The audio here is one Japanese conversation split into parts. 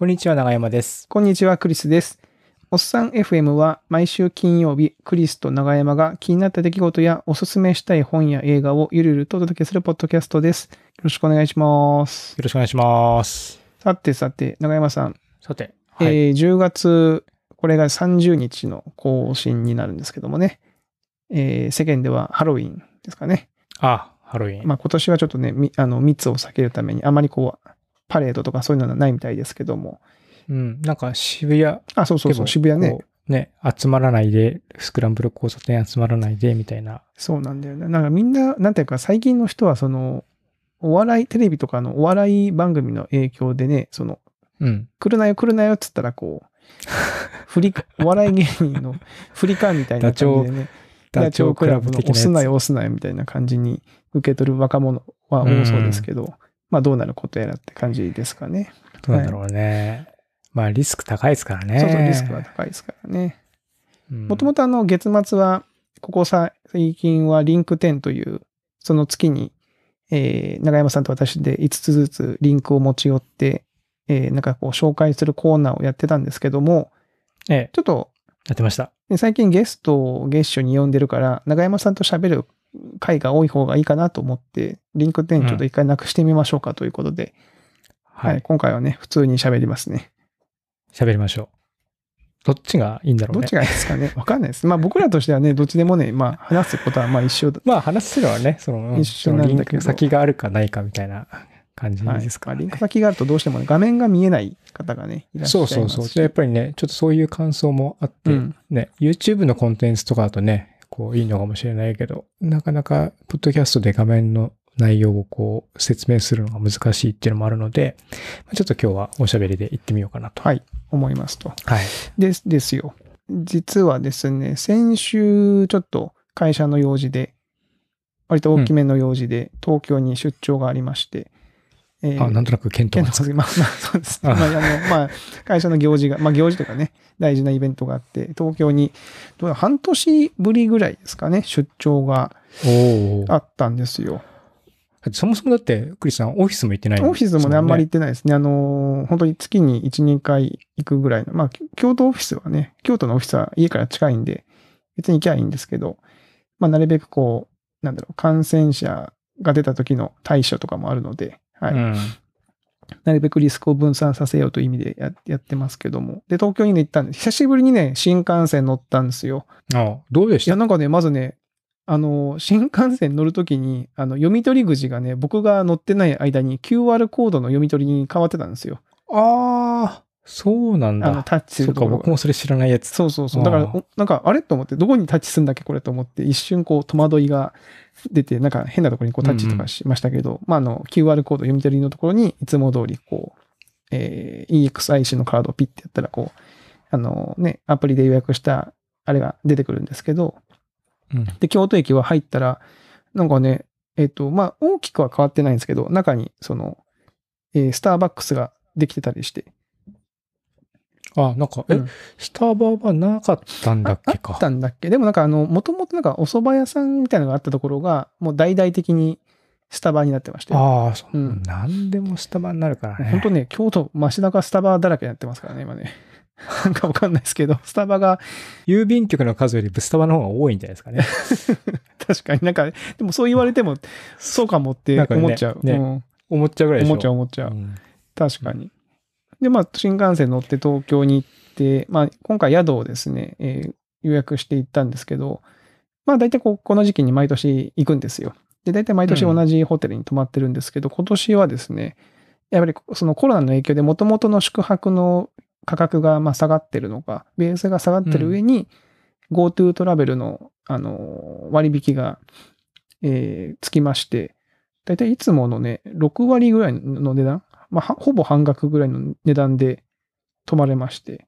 こんにちは、長山です。こんにちは、クリスです。おっさん FM は毎週金曜日、クリスと長山が気になった出来事やおすすめしたい本や映画をゆるゆるとお届けするポッドキャストです。よろしくお願いします。よろしくお願いします。さてさて、長山さん。さて、はい、えー、10月、これが30日の更新になるんですけどもね、えー、世間ではハロウィンですかね。ああ、ハロウィン。まあ今年はちょっとね、あの、密を避けるために、あまりこう、パレードとかそういうのはないみたいですけども。うん、なんか渋谷。あ、そうそうそう、渋谷ね。ね、集まらないで、スクランブル交差点集まらないで、みたいな。そうなんだよね。なんかみんな、なんていうか、最近の人は、その、お笑い、テレビとかのお笑い番組の影響でね、その、うん、来るなよ来るなよっつったら、こう、振 り、お笑い芸人の振りかみたいな感じでね。ダチョウ倶楽部の押すなよ押すなよみたいな感じに受け取る若者は多そうですけど、うんまあどうなることやらって感じですかね。どうなんだろうね。はい、まあリスク高いですからね。そうそう、リスクは高いですからね。もともとあの月末は、ここ最近はリンク10という、その月に、えー、長山さんと私で5つずつリンクを持ち寄って、えー、なんかこう紹介するコーナーをやってたんですけども、ええ、ちょっと、やってました。最近ゲストを月初に呼んでるから、長山さんと喋る回が多い方がいいかなと思って、リンク店ちょっと一回なくしてみましょうかということで、うん、はい、はい、今回はね、普通に喋りますね。喋りましょう。どっちがいいんだろうね。どっちがいいですかね。わかんないです。まあ僕らとしてはね、どっちでもね、まあ話すことはまあ一緒だ。まあ話すのはね、その、一緒なんだけど。先があるかないかみたいな感じですか、ねはい、リンク先があるとどうしてもね、画面が見えない方がね、いらっしゃいますそうそうそう。やっぱりね、ちょっとそういう感想もあって、うん、ね、YouTube のコンテンツとかだとね、こういいのかもしれないけど、なかなか、ポッドキャストで画面の内容をこう説明するのが難しいっていうのもあるので、ちょっと今日はおしゃべりで行ってみようかなと。はい、思いますと。はい。です、ですよ。実はですね、先週ちょっと会社の用事で、割と大きめの用事で東京に出張がありまして、うん、えー、あ、なんとなく検討まあ、そうですね。まあ、あの、まあ、会社の行事が、まあ行事とかね、大事なイベントがあって、東京に、半年ぶりぐらいですかね、出張があったんですよ。そもそもだって、クリスさん、オフィスも行ってない、ね、オフィスもね、あんまり行ってないですね。あの本当に月に1、2回行くぐらいの、まあ、京都オフィスはね、京都のオフィスは家から近いんで、別に行きゃいいんですけど、まあ、なるべくこう、なんだろう、感染者が出た時の対処とかもあるので、はい。うん、なるべくリスクを分散させようという意味でやってますけども。で、東京にね、行ったんです。久しぶりにね、新幹線乗ったんですよ。ああ、どうでしたいや、なんかね、まずね、あの、新幹線乗るときに、あの、読み取り口がね、僕が乗ってない間に QR コードの読み取りに変わってたんですよ。ああ。そうなんだ。あの、タッチとそうか、僕もそれ知らないやつ。そうそうそう。だから、なんか、あれと思って、どこにタッチするんだっけこれと思って、一瞬こう、戸惑いが出て、なんか変なところにこう、タッチとかしましたけど、うんうん、まあ、あの、QR コード読み取りのところに、いつも通りこう、えー、EXIC のカードをピッてやったら、こう、あのね、アプリで予約した、あれが出てくるんですけど、うん、で、京都駅は入ったら、なんかね、えっ、ー、と、まあ、大きくは変わってないんですけど、中に、その、えー、スターバックスができてたりして、あ、なんか、え、うん、スタバはなかったんだっけか。あったんだっけでもなんかあの、もともとなんかお蕎麦屋さんみたいなのがあったところが、もう大々的にスタバになってましたああ、そう、うん。何でもスタバになるからね。本当ね、京都、街中スタバだらけになってますからね、今ね。なんかわかんないですけど、スタバが。郵便局の数よりブスタバの方が多いんじゃないですかね。確かになんか、でもそう言われても、そうかもって思っちゃう。ね、ねうん、思っちゃうぐらいでしょ。思っちゃう思っちゃう。うん、確かに。で、まあ、新幹線乗って東京に行って、まあ、今回宿をですね、えー、予約して行ったんですけど、まあ、大体ここの時期に毎年行くんですよ。で、大体毎年同じホテルに泊まってるんですけど、うん、今年はですね、やっぱりそのコロナの影響でもともとの宿泊の価格がまあ下がってるのか、ベースが下がってる上に、GoTo トラベルのあの割引が、えー、つきまして、だいたいいつものね、6割ぐらいの値段、まあ、ほぼ半額ぐらいの値段で泊まれまして。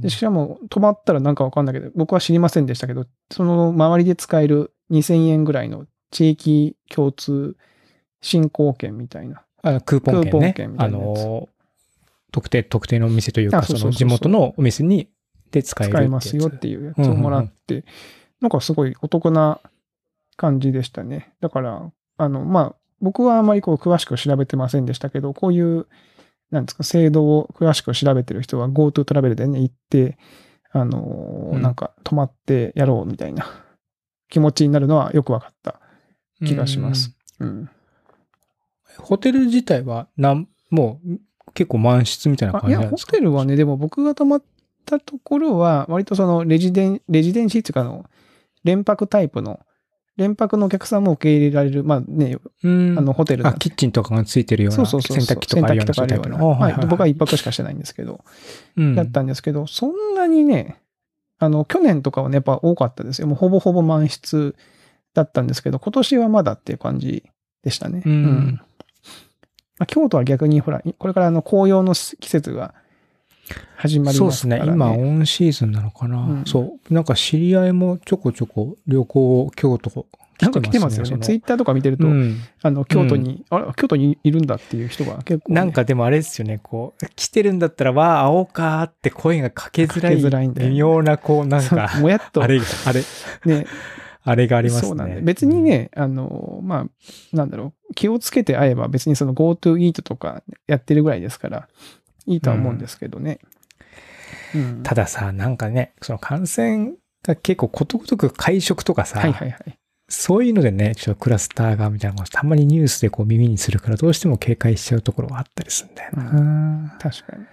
でしかも、泊まったらなんかわかんないけど、僕は知りませんでしたけど、その周りで使える2000円ぐらいの地域共通振興券みたいな。あクーポン券、ね、みたいなあの特定、特定のお店というか、その地元のお店にで使える使えますよっていうやつをもらって、うんうんうん、なんかすごいお得な感じでしたね。だから、あの、まあ、僕はあまりこう詳しく調べてませんでしたけど、こういう、なんですか、制度を詳しく調べてる人は GoTo トラベルでね、行って、あのー、なんか泊まってやろうみたいな気持ちになるのはよく分かった気がします。うん、うん、ホテル自体はなんもう結構満室みたいな感じなんですかいや、ホテルはね、でも僕が泊まったところは、割とそのレジデン、レジデンシーっていうかの、連泊タイプの連泊のお客さんも受け入れられる、まあね、あの、ホテルあ、キッチンとかがついてるような。そうそうそう。洗濯機とかあるような。洗濯とかあるような。はい。僕は一泊しかしてないんですけど、うん、だったんですけど、そんなにね、あの、去年とかはね、やっぱ多かったですよ。もうほぼほぼ満室だったんですけど、今年はまだっていう感じでしたね。うん。うん、まあ、京都は逆に、ほら、これからあの紅葉の季節が始まりますね。そうですね。今、オンシーズンなのかな、うん、そう。なんか知り合いもちょこちょこ旅行、京都、ね、なんか来てますよね。ツイッターとか見てると、うん、あの、京都に、うん、あれ、京都にいるんだっていう人が結構、ね、なんかでもあれですよね、こう、来てるんだったら、わあ、会おうかって声がかけづらい。づらいん微妙な、こう、なんか、もやっと。あれ、あれ。ね。あれがありますね。別にね、あの、まあ、なんだろう、気をつけて会えば別にその GoTo イートとかやってるぐらいですから、いいとは思うんですけどね。うん、たださ、なんかね、その感染が結構ことごとく会食とかさ、はいはいはい、そういうのでね、ちょっとクラスターがみたいなたまにニュースでこう耳にするから、どうしても警戒しちゃうところはあったりするんだよな。確かに。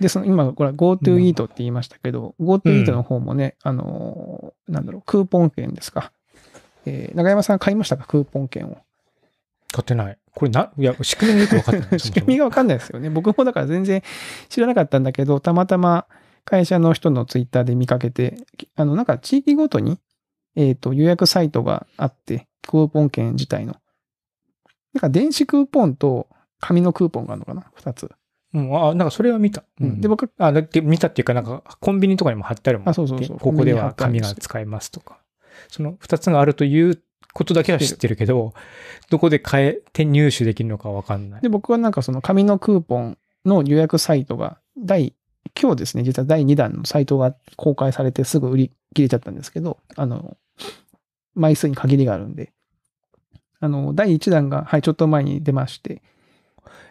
で、その今、これ GoTo イートって言いましたけど、GoTo イートの方もね、あのなんだろう、クーポン券ですか。えー、中山さん買いましたか、クーポン券を。買ってない。これな、いや、仕組みがよく分かってない。仕組みが分かんないですよね。僕もだから全然知らなかったんだけど、たまたま会社の人のツイッターで見かけて、あの、なんか地域ごとに、えっ、ー、と、予約サイトがあって、クーポン券自体の。なんか電子クーポンと紙のクーポンがあるのかな二つ。うん、あ、なんかそれは見た。うん、で、僕、あ、だって見たっていうか、なんかコンビニとかにも貼ってあるもん。あ、そうそうそう。ここでは紙が使えますとか。その二つがあるということだけは知ってるけど、どこで買えて入手できるのかわかんない。で、僕はなんかその紙のクーポンの予約サイトが、第、今日ですね、実は第2弾のサイトが公開されてすぐ売り切れちゃったんですけど、あの、枚数に限りがあるんで、あの、第1弾が、はい、ちょっと前に出まして。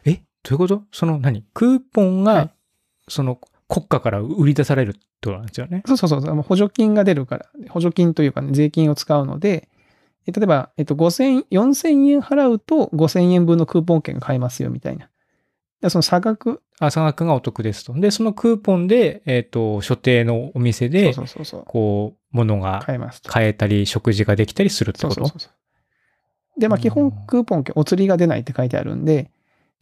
えどういうことその何クーポンが、その、国家から売り出されるってことなんですよね。そうそうそう。補助金が出るから、補助金というか、ね、税金を使うので、例えば、えっと、5千4000円払うと5000円分のクーポン券が買えますよみたいな。その差額。あ、差額がお得ですと。で、そのクーポンで、えっ、ー、と、所定のお店で、そうそうそうこう、ものが買えます買えたり、食事ができたりするってことそうそうそうで、まあ、基本クーポン券、お釣りが出ないって書いてあるんで、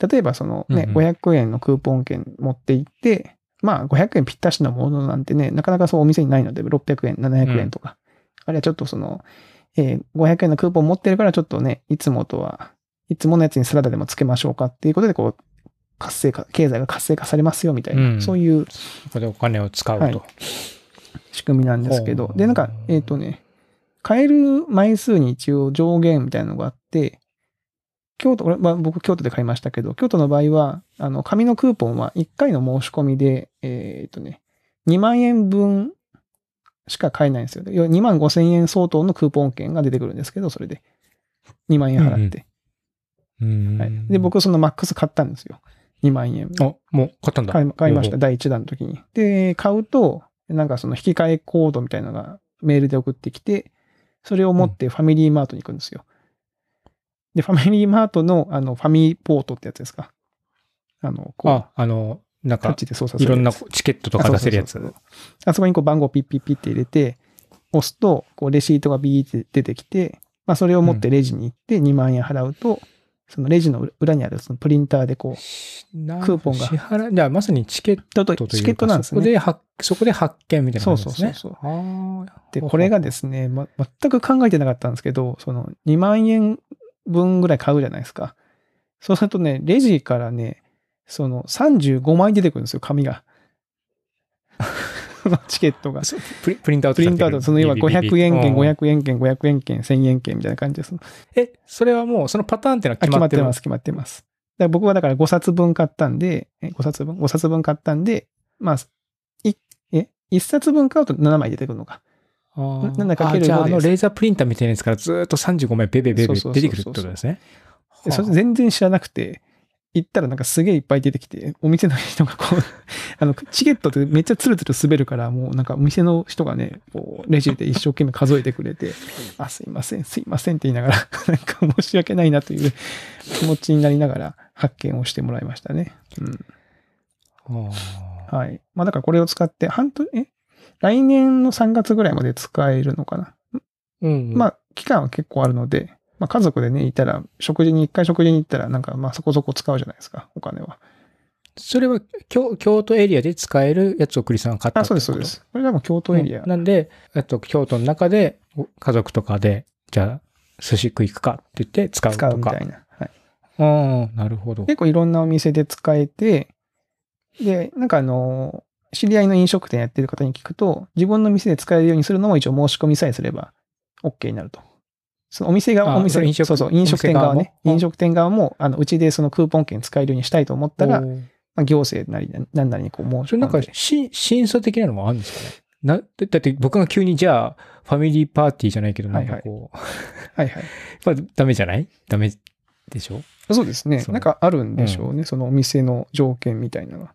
例えばそのね、うんうん、500円のクーポン券持って行って、まあ、500円ぴったしのものなんてね、なかなかそうお店にないので、600円、700円とか。うん、あるいはちょっとその、えー、500円のクーポン持ってるからちょっとね、いつもとは、いつものやつにサラダでもつけましょうかっていうことで、こう、活性化、経済が活性化されますよみたいな、うん、そういう。そこでお金を使うと。はい、仕組みなんですけど、で、なんか、えっ、ー、とね、買える枚数に一応上限みたいなのがあって、京都、まあ、僕京都で買いましたけど、京都の場合は、あの、紙のクーポンは1回の申し込みで、えっ、ー、とね、2万円分しか買えないんですよ。2万5千円相当のクーポン券が出てくるんですけど、それで。2万円払って。うん、はい、で、僕その MAX 買ったんですよ。2万円。あ、もう買ったんだ。買い買いました。第1弾の時に。で、買うと、なんかその引き換えコードみたいなのがメールで送ってきて、それを持ってファミリーマートに行くんですよ。で、ファミリーマートの、あの、ファミポートってやつですか。あの、こう。あ、あの、なんか、いろんなチケットとか出せるやつ。あそこにこう番号ピッピッピッって入れて、押すと、こうレシートがビーって出てきて、まあそれを持ってレジに行って2万円払うと、うん、そのレジの裏にあるそのプリンターでこう、クーポンが。支払い、じゃあまさにチケットというか、チケットなんですね。そこで発、そこで発見みたいな感じですね。そうそうそうで、これがですね、ま、全く考えてなかったんですけど、その2万円分ぐらい買うじゃないですか。そうするとね、レジからね、その35枚出てくるんですよ、紙が。チケットが。プリプリントアウトプリントアウト。その要は500円券、500円券、500円券、1000円券みたいな感じです。え、それはもうそのパターンってのは決まってます決まってます、決まってます。だ僕はだから5冊分買ったんで、5冊分五冊分買ったんで、まあ、いえ、1冊分買うと7枚出てくるのか。あなんだかけるじゃあ、あのレーザープリンターみたいなやつからずっと35枚ベベベベ出てくるってことですね。それ全然知らなくて、行ったらなんかすげえいっぱい出てきて、お店の人がこう あの、チケットってめっちゃツルツル滑るから、もうなんかお店の人がね、こう、レジで一生懸命数えてくれて、あ、すいません、すいませんって言いながら なんか申し訳ないなという気持ちになりながら発見をしてもらいましたね。うん。はい。まあだからこれを使って、半年、え来年の3月ぐらいまで使えるのかな。うん、うん、まあ、期間は結構あるので、まあ、家族でね、いたら、食事に、一回食事に行ったら、なんか、まあ、そこそこ使うじゃないですか、お金は。それは京、京都エリアで使えるやつを栗さんが買ったあ、そうです、そうです。これでも京都エリア。うん、なんで、えっと、京都の中で、家族とかで、じゃあ、寿司食い行くかって言って使うとか。使うみたいな。はい。うん、なるほど。結構いろんなお店で使えて、で、なんかあの、知り合いの飲食店やってる方に聞くと、自分の店で使えるようにするのも一応申し込みさえすれば OK になると。そのお店側、お店、飲食そうそう、飲食店側ね。飲食店側も、あの、うちでそのクーポン券使えるようにしたいと思ったら、まあ、行政なり、なんなりにこう、もう。それなんか、し、審査的なのもあるんですかねな、だって僕が急にじゃあ、ファミリーパーティーじゃないけど、なんかこう。はいはい。やっぱダメじゃないダメでしょそうですね。なんかあるんでしょうね、うん、そのお店の条件みたいなのは。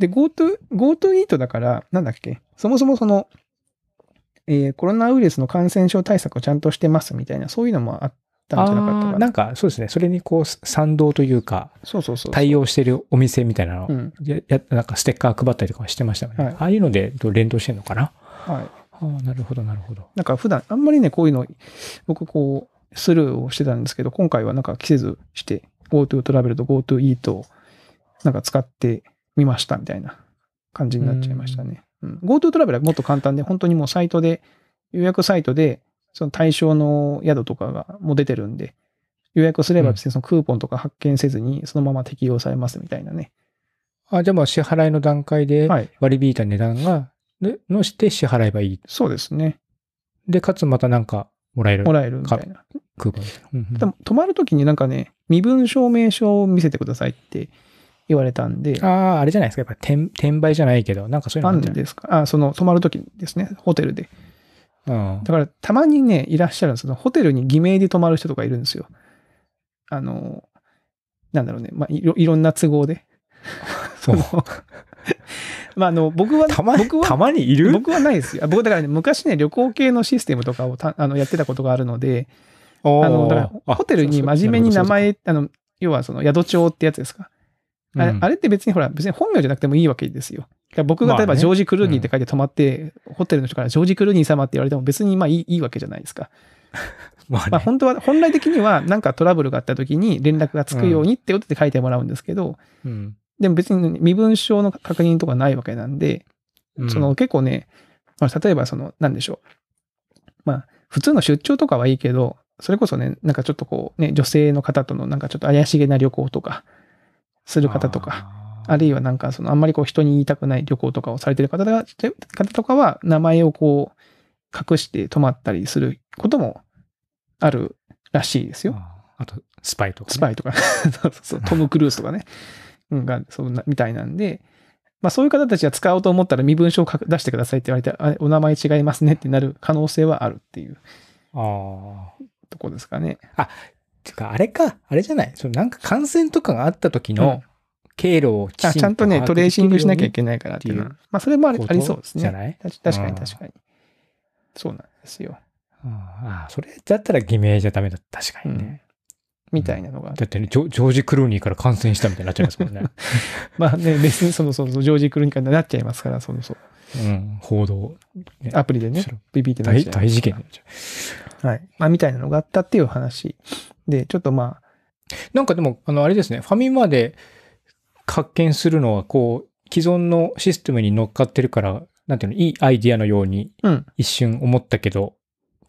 で、GoTo、GoTo イートだから、なんだっけそもそもその、えー、コロナウイルスの感染症対策をちゃんとしてますみたいな、そういうのもあったんじゃなかったかな。なんか、そうですね。それにこう、賛同というか、そうそうそう対応してるお店みたいなのを、うん、やなんかステッカー配ったりとかしてましたよね。はい、ああいうので連動してるのかな。はい。ああ、なるほど、なるほど。なんか普段、あんまりね、こういうの、僕こう、スルーをしてたんですけど、今回はなんか着せずして、GoTo トラベルと GoTo イートをなんか使ってみましたみたいな感じになっちゃいましたね。GoTo トラベルはもっと簡単で、本当にもうサイトで、予約サイトで、その対象の宿とかがもう出てるんで、予約すれば別にそのクーポンとか発券せずに、そのまま適用されますみたいなね。うん、あじゃあ支払いの段階で割り引いた値段が、のして支払えばいい、い。そうですね。で、かつまたなんかもらえる。もらえるみたいな。クーポン。うんうん、泊まるときになんかね、身分証明書を見せてくださいって言われたんで。ああ、あれじゃないですか。やっぱ転転売じゃないけど、なんかそういうのなんですか。あその、泊まるときですね、ホテルで。うん、だから、たまにね、いらっしゃるんですホテルに偽名で泊まる人とかいるんですよ。あの、なんだろうね、まあ、いろいろんな都合で。そう。まあ、あの、僕は、たま僕は、たまにいる僕はないですよ。僕、だからね、昔ね、旅行系のシステムとかをたあのやってたことがあるので、あの、だから、ホテルに真面目に名前、あの、要はその宿帳ってやつですか。あれうん、あれって別にほら、別に本名じゃなくてもいいわけですよ。僕が例えばジョージ・クルーニーって書いて泊まって、ねうん、ホテルの人からジョージ・クルーニー様って言われても別にまあいいいいわけじゃないですか。まあ、ね、まあ本当は、本来的にはなんかトラブルがあった時に連絡がつくようにってことで書いてもらうんですけど、うん、でも別に身分証の確認とかないわけなんで、その結構ね、まあ、例えばその、何でしょう。まあ普通の出張とかはいいけど、それこそね、なんかちょっとこうね、女性の方とのなんかちょっと怪しげな旅行とか、する方とか、あるいはなんかそのあんまりこう人に言いたくない旅行とかをされてる方方とかは名前をこう隠して泊まったりすることもあるらしいですよ。あとスパイとか、ね、スパイとか そうそうそうトム・クルーズとかねがそんなみたいなんで、まあ、そういう方たちは使おうと思ったら身分証を出してくださいって言われてあお名前違いますねってなる可能性はあるっていうとこですかね。あてか、あれか、あれじゃない。そのなんか感染とかがあった時の経路をちんと、ちゃんとね、トレーシングしなきゃいけないからっていう。まあ、それもありそうですね。じゃない確かに確かに。そうなんですよ。ああ、それだったら偽名じゃダメだ。確かにね。うん、みたいなのが、だってねジョ、ジョージ・クルーニーから感染したみたいになっちゃいますもんね。まあね、別にその、その、ジョージ・クルーニーからなっちゃいますから、その、そう。うん、報道。アプリでね、ビビってなっちゃう。大事件になっちゃう。はい。まあ、みたいなのがあったっていう話で、ちょっとまあ。なんかでも、あの、あれですね、ファミマで発見するのは、こう、既存のシステムに乗っかってるから、なんていうの、いいアイディアのように、一瞬思ったけど、うん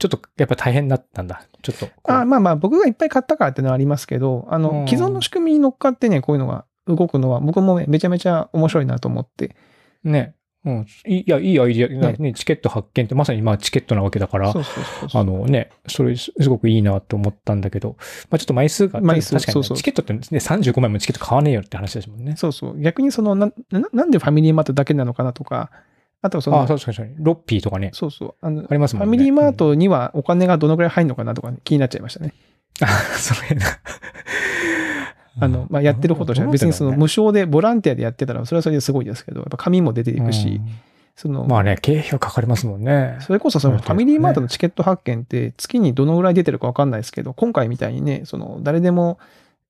ちょっとやっぱ大変だったんだ。ちょっと。あまあまあ、僕がいっぱい買ったからっていうのはありますけど、あの、既存の仕組みに乗っかってね、こういうのが動くのは、僕もめちゃめちゃ面白いなと思って。ね。うん、いや、いいアイディア、ね、チケット発見ってまさにまあチケットなわけだから、あのね、それすごくいいなと思ったんだけど、まあちょっと枚数が、枚数確かに、ね、そうそうチケットって、ね、35枚もチケット買わねえよって話ですもんね。そうそう。逆にその、な、なんでファミリーマートだけなのかなとか、あとその、あ確かに確かに。ロッピーとかね。そうそう。あのありますもんね。ファミリーマートにはお金がどのくらい入るのかなとか、気になっちゃいましたね。あ、それな。あの、まあ、やってることじて別にその無償でボランティアでやってたら、それはそれですごいですけど、やっぱ紙も出ていくし、その。まあね、経費はかかりますもんね。それこそそのファミリーマートのチケット発券って月にどのぐらい出てるかわかんないですけど、今回みたいにね、その誰でも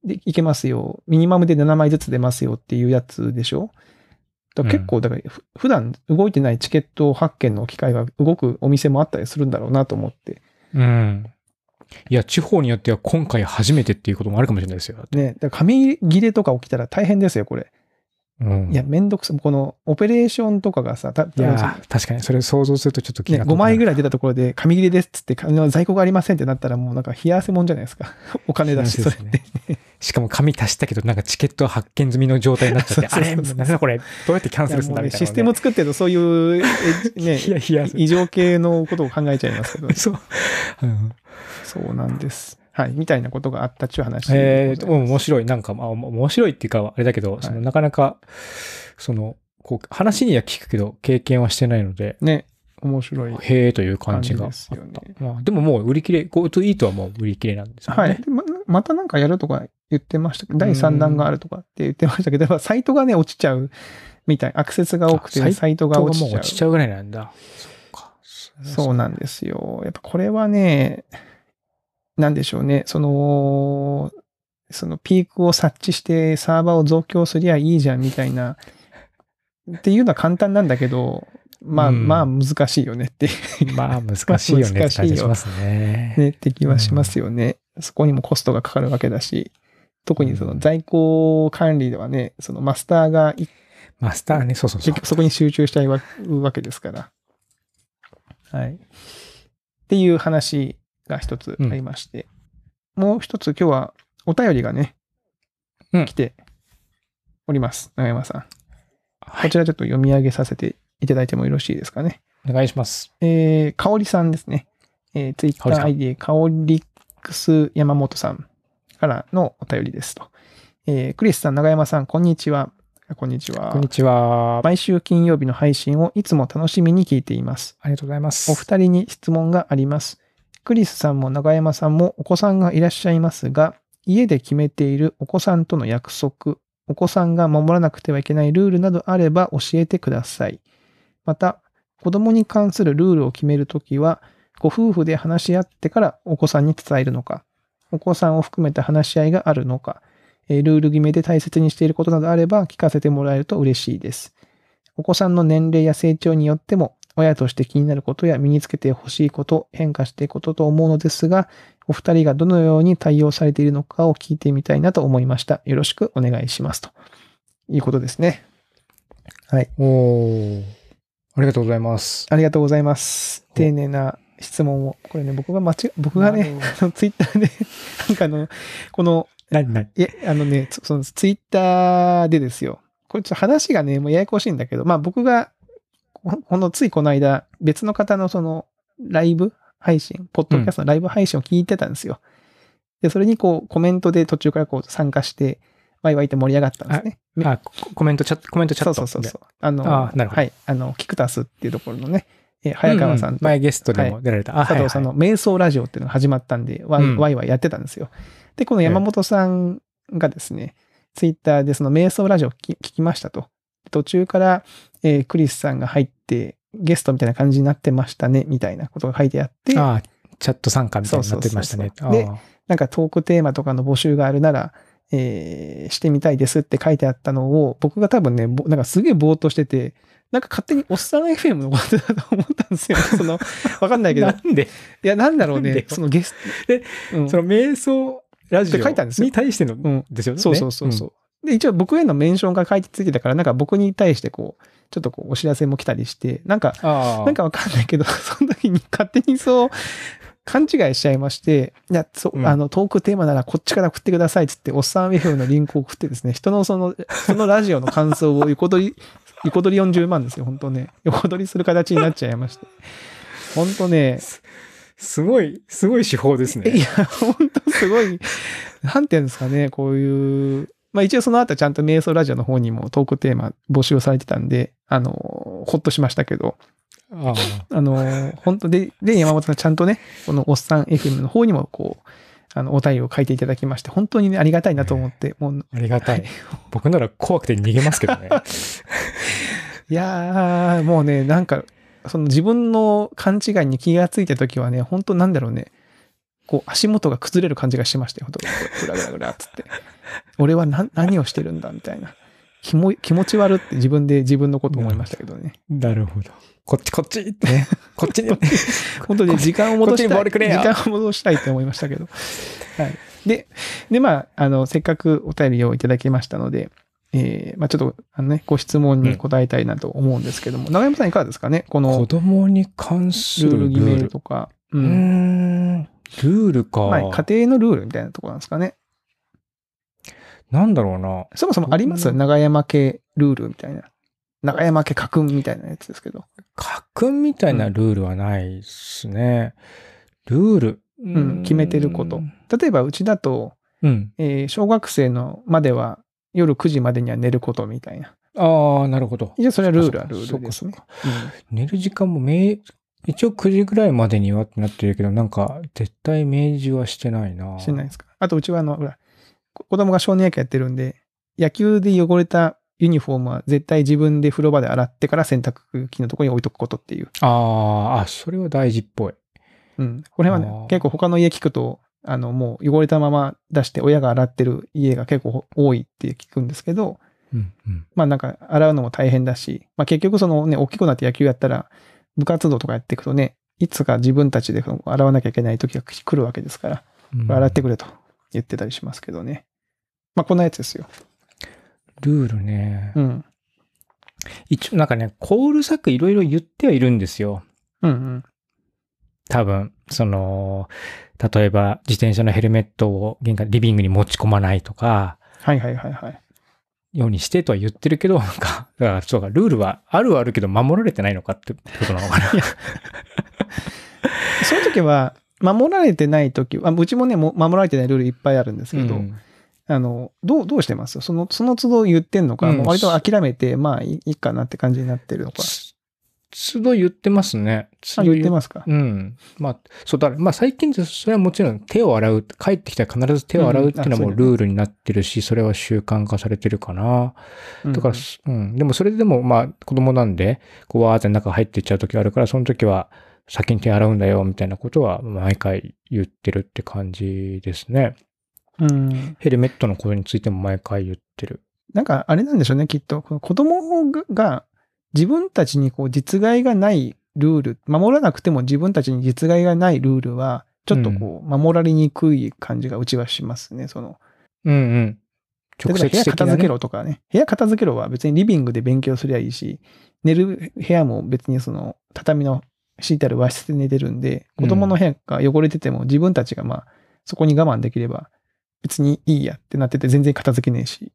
でいけますよ、ミニマムで7枚ずつ出ますよっていうやつでしょだ結構、だから、普段動いてないチケット発券の機会が動くお店もあったりするんだろうなと思って。うん。いや、地方によっては今回初めてっていうこともあるかもしれないですよ。ね、だから紙切れとか起きたら大変ですよ、これ。いや、めんどくさ、このオペレーションとかがさ、たいや確かにそれ想像するとちょっと気が、ね、5枚ぐらい出たところで、紙切れですっつって、在庫がありませんってなったら、もうなんか冷や汗もんじゃないですか。お金出し、て、ね。しかも紙足したけど、なんかチケット発見済みの状態になっちゃって、あれなんだこれ、どうやってキャンセルするんだみないな、システム作ってると、そういう、ね、異常系のことを考えちゃいますけど、そう。うん、そうなんです。はい、みたいなことがあったっちゅう話。ええー、面白い。なんか、まあ、面白いっていうか、あれだけど、はい、そのなかなか、その、こう、話には聞くけど、経験はしてないので。ね。面白い。へえという感じがですよね。まあ、でももう売り切れ、ゴートイートはもう売り切れなんですよね。はい。ままたなんかやるとか言ってましたけど、第3弾があるとかって言ってましたけど、サイトがね、落ちちゃうみたい。アクセスが多くて、サイトが落ちちゃう。落ちちゃうぐらいなんだ。そうか。そうなんですよ。やっぱこれはね、なんでしょうね、その、そのピークを察知してサーバーを増強すりゃいいじゃんみたいな、っていうのは簡単なんだけど、まあ、うん、まあ難しいよねって。まあ難しいよねって 感じしますね。ねって気はしますよね、うん、そこにもコストがかかるわけだし、特にその在庫管理ではね、そのマスターが、マスターね、そうそうそう。そこに集中しちゃうわけですから。はい。っていう話が一つありまして、うん、もう一つ今日はお便りがね、うん、来ております。永山さん。こちらちょっと読み上げさせていただいてもよろしいですかね。お願いします。えー、かおりさんですね。えー、ツイッター ID かおりくす山本さんからのお便りですと。えー、クリスさん、永山さん、こんにちは。こんにちは。こんにちは。毎週金曜日の配信をいつも楽しみに聞いています。ありがとうございます。お二人に質問があります。クリスさんも永山さんもお子さんがいらっしゃいますが、家で決めているお子さんとの約束、お子さんが守らなくてはいけないルールなどあれば教えてください。また、子供に関するルールを決めるときは、ご夫婦で話し合ってからお子さんに伝えるのか、お子さんを含めた話し合いがあるのか、ルール決めで大切にしていることなどあれば聞かせてもらえると嬉しいです。お子さんの年齢や成長によっても親として気になることや身につけてほしいこと、変化していくことと思うのですが、お二人がどのように対応されているのかを聞いてみたいなと思いました。よろしくお願いします。ということですね。はい。おありがとうございます。ありがとうございます。丁寧な質問を。これね、僕が間違、僕がね、あの、ツイッターで なんかあの、この、何何いや、あのね、そのツイッターでですよ。これちょっと話がね、もうややこしいんだけど、まあ僕がほんのついこの間、別の方のその、ライブ配信、ポッドキャストのライブ配信を聞いてたんですよ。で、それにこう、コメントで途中からこう参加して、ワイワイって盛り上がったんですね。あ、あコメントチャット、コメントチャット。そうそうそうあの、あなるほど。はい。あの、キクタスっていうところのね、え早川さんと、うんうん、前ゲストでも出られた。はい、佐藤さんの瞑想ラジオっていうのが始まったんで、はいはい、ワイワイやってたんですよ。で、この山本さんがですね、ツイッターでその瞑想ラジオ聞きましたと。途中から、えー、クリスさんが入って、ゲストみたいな感じになってましたね、みたいなことが書いてあって。ああ、チャット参加みたいになってましたね。そうで、なんかトークテーマとかの募集があるなら、えー、してみたいですって書いてあったのを、僕が多分ね、なんかすげえぼーっとしてて、なんか勝手におっさん FM のことだと思ったんですよ。その、わかんないけど。なんでいや、なんだろうね。そのゲスト。で、うん、その瞑想ラジオに対しての、うん、ですよね。そうそうそうそう。で、一応僕へのメンションが書いてついてたから、なんか僕に対してこう、ちょっとこう、お知らせも来たりして、なんか、なんかわかんないけど、その時に勝手にそう、勘違いしちゃいまして、いや、そう、うん、あの、トークテーマならこっちから送ってくださいっつって、おっさんウェフのリンクを送ってですね、人のその、そのラジオの感想を横取り、横取り40万ですよ、本当ね。横取りする形になっちゃいまして。本当ね。すごい、すごい手法ですね。いや、本当すごい、なんていうんですかね、こういう、まあ一応その後ちゃんと瞑想ラジオの方にもトークテーマ募集されてたんで、あの、ほっとしましたけど、ああの、本当で、で、山本さんちゃんとね、このおっさん FM の方にもこう、あの、お便りを書いていただきまして、本当にね、ありがたいなと思って、もう。ありがたい。い、僕なら怖くて逃げますけどね。いやー、もうね、なんか、その自分の勘違いに気がついた時はね、本当なんだろうね。こう足元が崩れる感じがしましたよ。ぐらぐらぐらっつって。俺は何をしてるんだみたいな。気も気持ち悪って自分で自分のこと思いましたけどね。なるほど。こっちこっちってね。こっちに。本当に時間を戻したい。時間を戻したいって思いましたけど。はい。で、で、まあ、あの、せっかくお便りをいただきましたので、えー、まあちょっと、あのね、ご質問に答えたいなと思うんですけども、うん、長山さんいかがですかねこの。子供に関するルール。ルールとか。うん。うんルールか。まあ、家庭のルールみたいなところなんですかね。なんだろうな。そもそもあります長山家ルールみたいな。長山家家訓みたいなやつですけど。家訓みたいなルールはないっすね。うん、ルール、うん。うん、決めてること。例えば、うちだと、うん、えー、小学生のまでは夜9時までには寝ることみたいな。ああ、なるほど。じゃあ、それはルールはルールですね。うん、寝る時間も明一応9時ぐらいまでにはってなってるけど、なんか、絶対明示はしてないな。してないですか。あと、うちはあの、ほら、子供が少年野球やってるんで、野球で汚れたユニフォームは絶対自分で風呂場で洗ってから洗濯機のところに置いとくことっていう。ああ、それは大事っぽい。うん。これはね、結構他の家聞くと、あの、もう汚れたまま出して親が洗ってる家が結構多いって聞くんですけど、うんうん、まあなんか洗うのも大変だし、まあ結局そのね、大きくなって野球やったら、部活動とかやっていくとね、いつか自分たちで洗わなきゃいけない時が来るわけですから、洗ってくれと言ってたりしますけどね。まあ、こんなやつですよ。ルールね。うん。一応なんかね、コール作いろいろ言ってはいるんですよ。うんうん。多分、その、例えば自転車のヘルメットを玄関、リビングに持ち込まないとか。はいはいはいはい。ようにしてとは言ってるけど、なんか、だからそうか、ルールはあるはあるけど守られてないのかってことなのかな。そういう時は、守られてない時は、うちもねも、守られてないルールいっぱいあるんですけど、うん、あの、どう、どうしてますその、その都度言ってんのか、うん、割と諦めて、まあいいかなって感じになってるのか。都度言ってますね。都度言ってますか。うん。まあ、そうだ、まあ最近それはもちろん手を洗う、帰ってきたら必ず手を洗うっていうのはもうルールになってるし、それは習慣化されてるかな。だから、うん、うん、でもそれでもまあ子供なんで、こうわーって中入っていっちゃう時あるから、その時は先に手洗うんだよみたいなことは毎回言ってるって感じですね。うん。ヘルメットのことについても毎回言ってる。なんかあれなんでしょうね、きっと。子供が自分たちにこう実害がないルール、守らなくても自分たちに実害がないルールは、ちょっとこう、守られにくい感じがうちはしますね、その。うんうん。直接的、ね、部屋片付けろとかね。部屋片付けろは別にリビングで勉強すりゃいいし、寝る部屋も別にその、畳の敷いてある和室で寝てるんで、子供の部屋が汚れてても自分たちがまあ、そこに我慢できれば、別にいいやってなってて全然片付けねえし。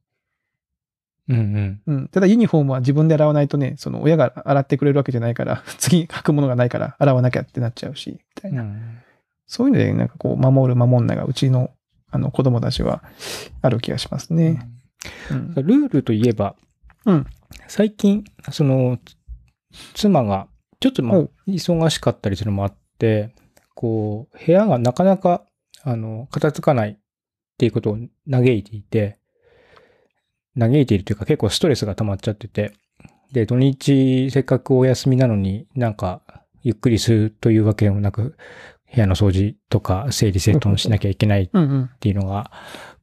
うんうん。うん。ただユニフォームは自分で洗わないとね、その親が洗ってくれるわけじゃないから、次書くものがないから洗わなきゃってなっちゃうし、みたいな。うん、そういうので、なんかこう、守る守んないが、うちの、あの、子供たちはある気がしますね。うん、うん、ルールといえば、うん。最近、その、妻が、ちょっとま忙しかったりするのもあって、こう、部屋がなかなか、あの、片付かないっていうことを嘆いていて、嘆いているというか結構ストレスが溜まっちゃってて、で、土日せっかくお休みなのになんかゆっくりするというわけでもなく、部屋の掃除とか整理整頓しなきゃいけないっていうのが、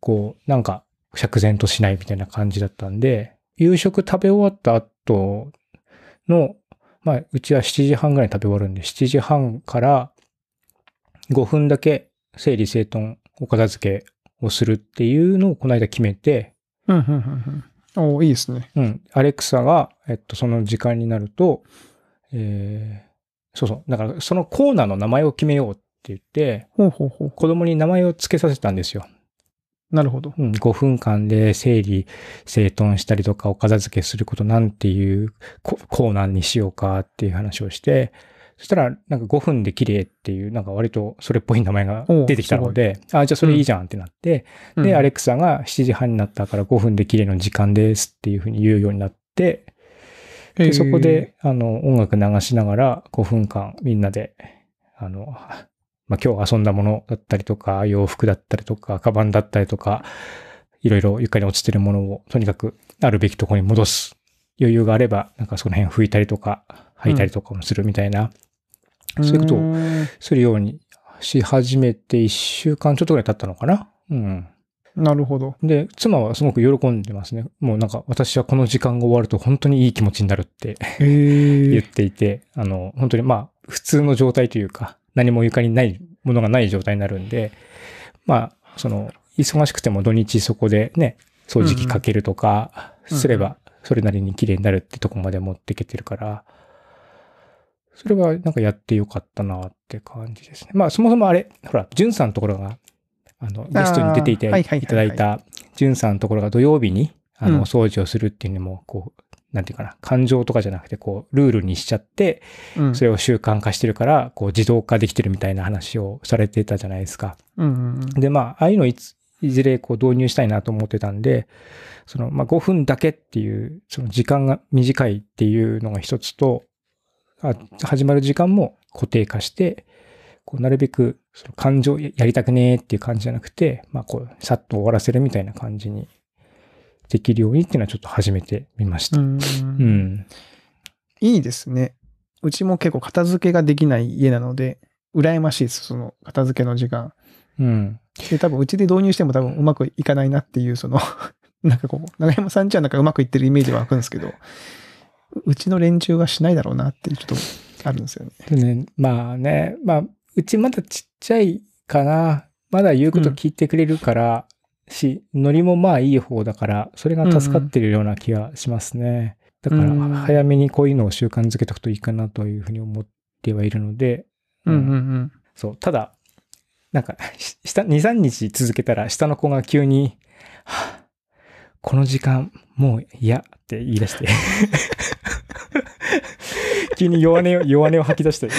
こう、なんか釈然としないみたいな感じだったんで、夕食食べ終わった後の、まあ、うちは7時半ぐらいに食べ終わるんで、7時半から5分だけ整理整頓、お片付けをするっていうのをこの間決めて、うんうんうんおいいですね。うん。アレクサが、えっと、その時間になると、えー、そうそう。だから、そのコーナーの名前を決めようって言って、ほうほうほう子供に名前を付けさせたんですよ。なるほど。うん、5分間で整理、整頓したりとか、お片付けすることなんていうコーナーにしようかっていう話をして、そしたら、なんか5分で綺麗っていう、なんか割とそれっぽい名前が出てきたので、あ、じゃあそれいいじゃんってなって、うん、で、アレクサが7時半になったから5分で綺麗の時間ですっていうふうに言うようになって、で、そこで、あの、音楽流しながら5分間みんなで、あの、まあ、今日遊んだものだったりとか、洋服だったりとか、カバンだったりとか、いろいろ床に落ちてるものを、とにかくあるべきところに戻す。余裕があれば、なんかその辺拭いたりとか、履いたりとかもするみたいな、そういうことをするようにし始めて1週間ちょっとぐらい経ったのかな。うん。なるほど。で、妻はすごく喜んでますね。もうなんか私はこの時間が終わると本当にいい気持ちになるって 言っていて、あの、本当にまあ普通の状態というか、何も床にないものがない状態になるんで、まあ、その、忙しくても土日そこでね、掃除機かけるとかすれば、それなりに綺麗になるってとこまで持っていけてるから、うんうんそれはなんかやってよかったなって感じですね。まあそもそもあれ、ほら、じゅんさんのところが、あの、ゲストに出ていて、いただいた、じゅんさんのところが土曜日に、あの、お掃除をするっていうのも、こう、なんていうかな、感情とかじゃなくて、こう、ルールにしちゃって、それを習慣化してるから、こう、自動化できてるみたいな話をされてたじゃないですか。で、まあ、ああいうのいつ、いずれこう導入したいなと思ってたんで、その、まあ、5分だけっていう、その時間が短いっていうのが一つと、始まる時間も固定化して、こうなるべくその感情やりたくねーっていう感じじゃなくて、まあこう、さっと終わらせるみたいな感じにできるようにっていうのはちょっと始めてみました。うんうん、いいですね。うちも結構片付けができない家なので、羨ましいです、その片付けの時間。うん。で、多分うちで導入しても多分うまくいかないなっていう、その なんかこう、長山さんちゃなんかうまくいってるイメージは湧くんですけど、うちの連中はしないだろうなってちょっとあるんですよね。でねまあね、まあ、うちまだちっちゃいかな。まだ言うこと聞いてくれるから、うん、し、ノリもまあいい方だから、それが助かってるような気がしますね。うんうん、だから、早めにこういうのを習慣づけておくといいかなというふうに思ってはいるので、うんうんうん。そう、ただ、なんか、下、2、3日続けたら、下の子が急に、はあ、この時間、もう嫌って言い出して 急に弱音を、弱音を吐き出した。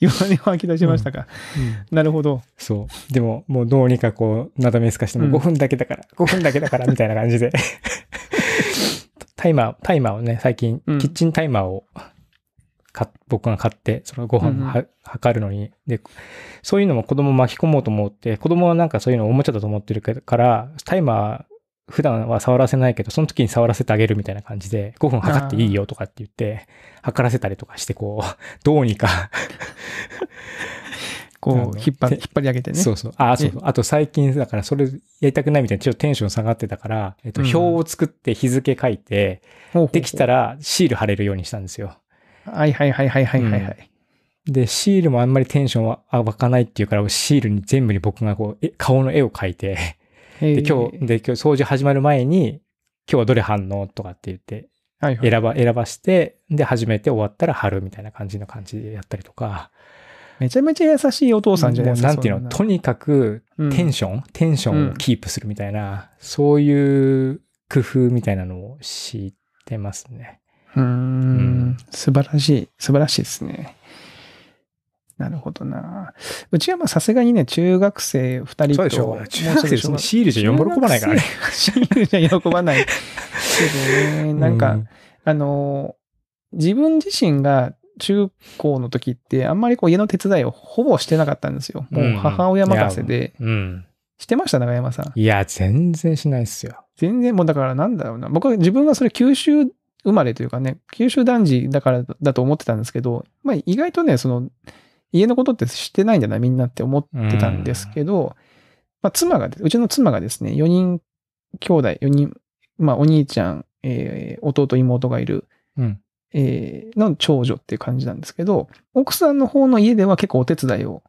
弱音を吐き出しましたか。うんうん、なるほど。そう。でも、もうどうにかこう、なだめすかしても5分だけだから、うん、5分だけだから、みたいな感じで。タイマー、タイマーをね、最近、キッチンタイマーをか、僕が買って、そのご飯は、うん、測るのに。で、そういうのも子供巻き込もうと思って、子供はなんかそういうのおもちゃだと思ってるから、タイマー、普段は触らせないけど、その時に触らせてあげるみたいな感じで、5分測っていいよとかって言って、測らせたりとかして、こう、どうにか こう、引っ張り、引っ張り上げてね。そうそう。あ、そうそう。あと最近、だからそれやりたくないみたいな、ちょっとテンション下がってたから、えっと、表を作って日付書いて、うん、できたらシール貼れるようにしたんですよ。はいはいはいはいはいはい、はい。うん、で、シールもあんまりテンションは湧かないっていうから、シールに全部に僕がこう、顔の絵を描いてで、今日、で、今日掃除始まる前に、今日はどれ反応とかって言って、はいはい、選ば、選ばして、で、始めて終わったら貼るみたいな感じの感じでやったりとか。めちゃめちゃ優しいお父さんじゃないですか。なんていうのとにかく、テンション、うん、テンションをキープするみたいな、うん、そういう工夫みたいなのを知ってますね。うんうん、素晴らしい。素晴らしいですね。なるほどな。うちはまあさすがにね、中学生2人と。そうでしょ。中学生そのシールじゃ喜ばないからね。シールじゃ喜ばない。けどね、なんか、うん、あの、自分自身が中高の時ってあんまりこう家の手伝いをほぼしてなかったんですよ。もう母親任せで。うん。してました長山さん。いや、全然しないっすよ。全然、もうだからなんだろうな。僕は自分がそれ九州生まれというかね、九州男児だからだと思ってたんですけど、まあ意外とね、その、家のことってしてないんだな、みんなって思ってたんですけど、まあ、妻が、うちの妻がですね、4人兄弟、4人、まあ、お兄ちゃん、えー、弟、妹がいる、うん、えー、の長女っていう感じなんですけど、奥さんの方の家では結構お手伝いを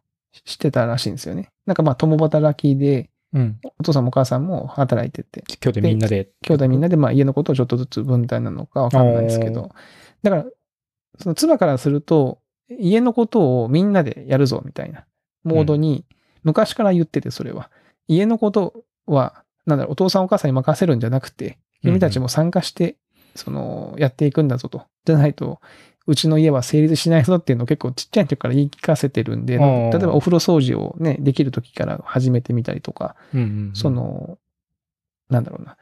してたらしいんですよね。なんかまあ、共働きで、うん、お父さんもお母さんも働いてて。兄弟みんなで。兄弟みんなで、まあ、家のことをちょっとずつ分担なのかわかんないですけど。だから、その妻からすると、家のことをみんなでやるぞみたいなモードに、昔から言ってて、それは。家のことは、なんだろう、お父さんお母さんに任せるんじゃなくて、君たちも参加して、その、やっていくんだぞと。じゃないと、うちの家は成立しないぞっていうのを結構ちっちゃい時から言い聞かせてるんで、例えばお風呂掃除をね、できる時から始めてみたりとか、その、なんだろうな、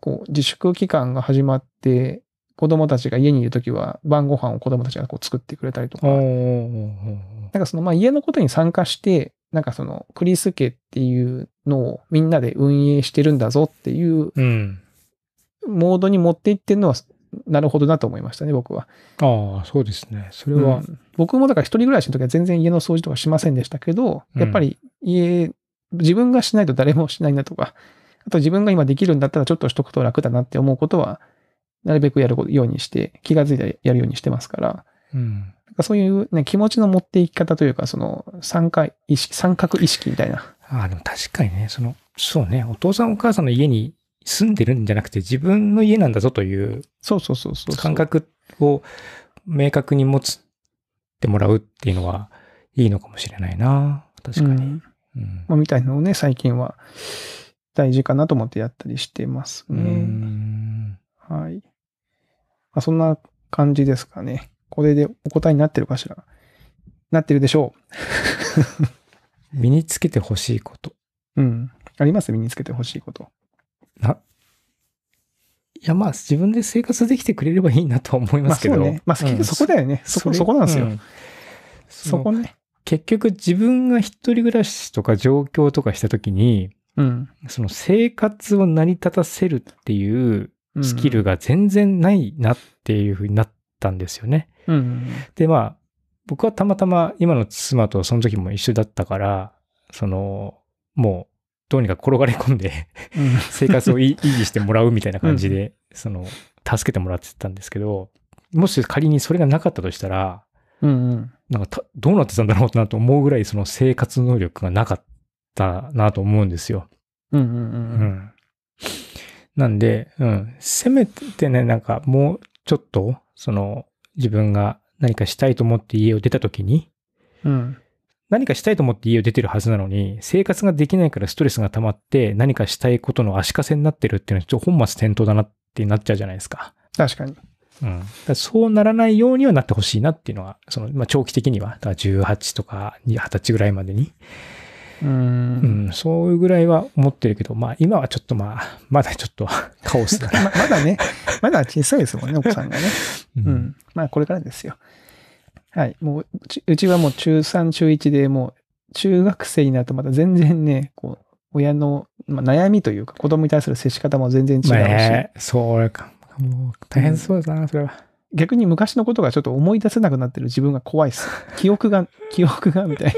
こう、自粛期間が始まって、子供たちが家にいるときは晩ご飯を子供たちがこう作ってくれたりとか、なんかそのまあ家のことに参加して、なんかそのクリス家っていうのをみんなで運営してるんだぞっていうモードに持っていってるのはなるほどなと思いましたね、僕は。ああ、そうですね。それは。うん、僕もだから一人暮らしの時は全然家の掃除とかしませんでしたけど、やっぱり家、自分がしないと誰もしないなとか、あと自分が今できるんだったらちょっとしとくと楽だなって思うことはなるべくやるようにして、気がついたらやるようにしてますから、うん、そういうね、気持ちの持っていき方というか、その、参加意識、三角意識みたいな。ああ、でも確かにね、その、そうね、お父さんお母さんの家に住んでるんじゃなくて、自分の家なんだぞという、そうそうそうそう。感覚を明確に持つってもらうっていうのは、いいのかもしれないな。確かに。うんうんまあ、みたいのをね、最近は大事かなと思ってやったりしてますね。はい。まあ、そんな感じですかね。これでお答えになってるかしらなってるでしょう。身につけてほしいこと。うん。あります身につけてほしいこと。な、いや、まあ、自分で生活できてくれればいいなと思いますけど。まあ、ね、まあ、そこだよね。そこ、そこなんですよ。うん、そこね。結局自分が一人暮らしとか状況とかした時に、うん、その生活を成り立たせるっていうスキルが全然ないなっていうふうになったんですよね。うん、で、まあ、僕はたまたま今の妻とその時も一緒だったから、その、もう、どうにか転がり込んで 生活を維持してもらうみたいな感じで、その、助けてもらってたんですけど、もし仮にそれがなかったとしたら、うんうん、なんかどうなってたんだろうなと思うぐらいその生活能力がなかったなと思うんですよ。うんうんうんうん、なんで、うん、せめてね、なんかもうちょっと、その、自分が何かしたいと思って家を出た時に、うん、何かしたいと思って家を出てるはずなのに、生活ができないからストレスが溜まって、何かしたいことの足かせになってるっていうのは、ちょっと本末転倒だなってなっちゃうじゃないですか。確かに。うん、だそうならないようにはなってほしいなっていうのは、そのまあ、長期的には、だから18とか20歳ぐらいまでに、うん、そういうぐらいは思ってるけど、まあ今はちょっとまあ、まだちょっと カオスだなま。まだね、まだ小さいですもんね、奥さんがね。うん、まあこれからですよ。はい。もう、うちはもう中3、中1でもう、中学生になるとまた全然ね、こう、親の、まあ、悩みというか、子供に対する接し方も全然違うし。まあ、ね、そうか。もう大変そうだな、それは。逆に昔のことがちょっと思い出せなくなってる自分が怖いっす。記憶が、記憶が、みたいな。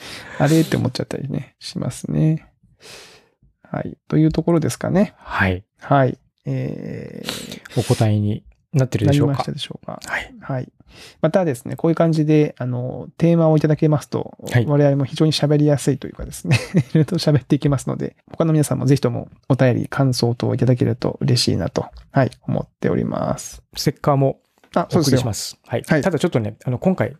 あれって思っちゃったりね、しますね。はい。というところですかね。はい。はい。えー、お答えになってるでしょうか。なりましたでしょうか。はい。はい。またですね、こういう感じで、あの、テーマをいただけますと、はい、我々も非常に喋りやすいというかですね、いろいろと喋っていきますので、他の皆さんもぜひともお便り、感想等をいただけると嬉しいなと、はい、思っております。ステッカーもあ、送りします。はい、はい。ただちょっとね、あの、今回、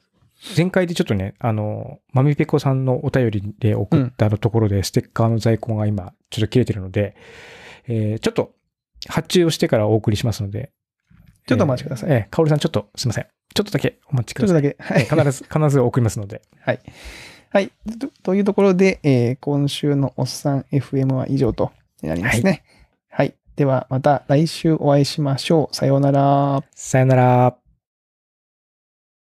前回でちょっとね、あの、まみぺこさんのお便りで送ったところで、ステッカーの在庫が今、ちょっと切れてるので、うん、えー、ちょっと、発注をしてからお送りしますので、ちょっとお待ちください。えー、かおりさん、ちょっと、すいません。ちょっとだけお待ちください。ちょっとだけ。はい。必ず、必ず送りますので。はい。はい。というところで、えー、今週のおっさん FM は以上となりますね。はい、はい、では、また来週お会いしましょう。さようなら。さようなら。